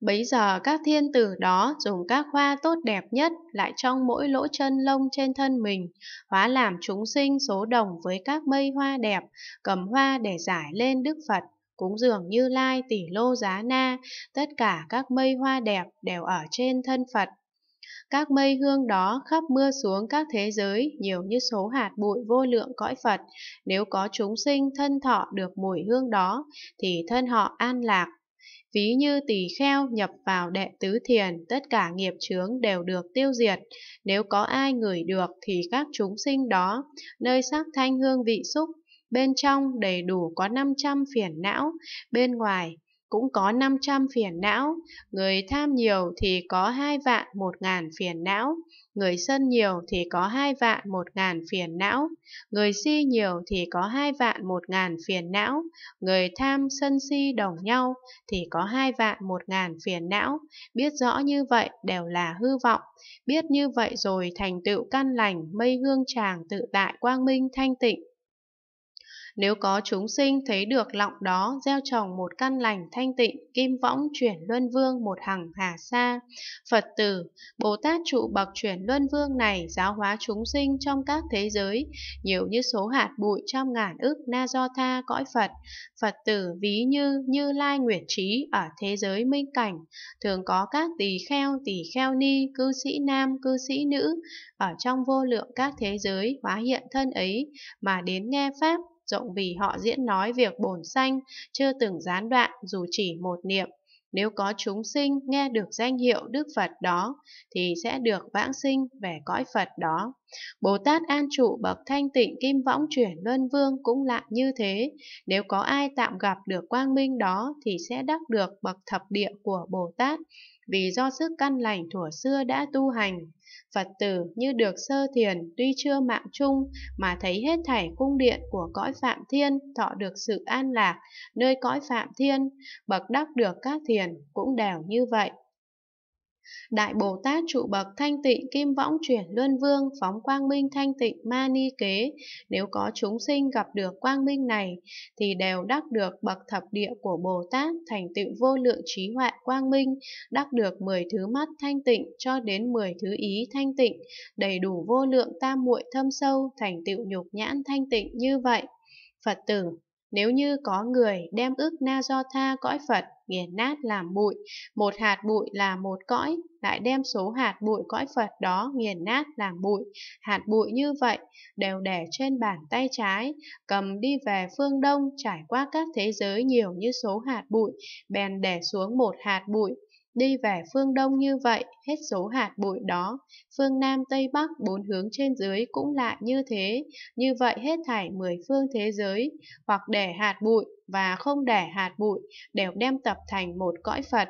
Bấy giờ các thiên tử đó dùng các hoa tốt đẹp nhất lại trong mỗi lỗ chân lông trên thân mình, hóa làm chúng sinh số đồng với các mây hoa đẹp, cầm hoa để giải lên Đức Phật cúng dường như lai tỷ lô giá na, tất cả các mây hoa đẹp đều ở trên thân Phật. Các mây hương đó khắp mưa xuống các thế giới, nhiều như số hạt bụi vô lượng cõi Phật. Nếu có chúng sinh thân thọ được mùi hương đó, thì thân họ an lạc, Ví như tỳ kheo nhập vào đệ tứ thiền, tất cả nghiệp chướng đều được tiêu diệt. Nếu có ai ngửi được thì các chúng sinh đó, nơi sắc thanh hương vị xúc, bên trong đầy đủ có 500 phiền não, bên ngoài cũng có 500 phiền não, người tham nhiều thì có hai vạn một ngàn phiền não, người sân nhiều thì có hai vạn một ngàn phiền não, người si nhiều thì có hai vạn một ngàn phiền não, người tham sân si đồng nhau thì có hai vạn một ngàn phiền não, biết rõ như vậy đều là hư vọng, biết như vậy rồi thành tựu căn lành mây hương tràng tự tại quang minh thanh tịnh. Nếu có chúng sinh thấy được lọng đó gieo trồng một căn lành thanh tịnh, kim võng chuyển luân vương một hằng hà sa. Phật tử, Bồ Tát trụ bậc chuyển luân vương này giáo hóa chúng sinh trong các thế giới, nhiều như số hạt bụi trăm ngàn ức na do tha cõi Phật. Phật tử ví như như lai nguyệt trí ở thế giới minh cảnh, thường có các tỳ kheo, tỳ kheo ni, cư sĩ nam, cư sĩ nữ, ở trong vô lượng các thế giới hóa hiện thân ấy mà đến nghe Pháp rộng vì họ diễn nói việc bổn sanh, chưa từng gián đoạn dù chỉ một niệm. Nếu có chúng sinh nghe được danh hiệu Đức Phật đó, thì sẽ được vãng sinh về cõi Phật đó. Bồ Tát An Trụ bậc thanh tịnh kim võng chuyển luân vương cũng lại như thế, nếu có ai tạm gặp được quang minh đó thì sẽ đắc được bậc thập địa của Bồ Tát, vì do sức căn lành thuở xưa đã tu hành. Phật tử như được sơ thiền tuy chưa mạng chung mà thấy hết thảy cung điện của cõi phạm thiên thọ được sự an lạc, nơi cõi phạm thiên, bậc đắc được các thiền cũng đều như vậy. Đại Bồ Tát trụ bậc thanh tịnh kim võng chuyển luân vương phóng quang minh thanh tịnh ma ni kế. Nếu có chúng sinh gặp được quang minh này thì đều đắc được bậc thập địa của Bồ Tát thành tựu vô lượng trí huệ quang minh, đắc được 10 thứ mắt thanh tịnh cho đến 10 thứ ý thanh tịnh, đầy đủ vô lượng tam muội thâm sâu thành tựu nhục nhãn thanh tịnh như vậy. Phật tử nếu như có người đem ước na do tha cõi Phật nghiền nát làm bụi, một hạt bụi là một cõi, lại đem số hạt bụi cõi Phật đó nghiền nát làm bụi, hạt bụi như vậy đều để trên bàn tay trái, cầm đi về phương đông trải qua các thế giới nhiều như số hạt bụi, bèn để xuống một hạt bụi, Đi về phương Đông như vậy, hết số hạt bụi đó, phương Nam Tây Bắc bốn hướng trên dưới cũng lại như thế, như vậy hết thảy mười phương thế giới, hoặc để hạt bụi và không để hạt bụi đều đem tập thành một cõi Phật.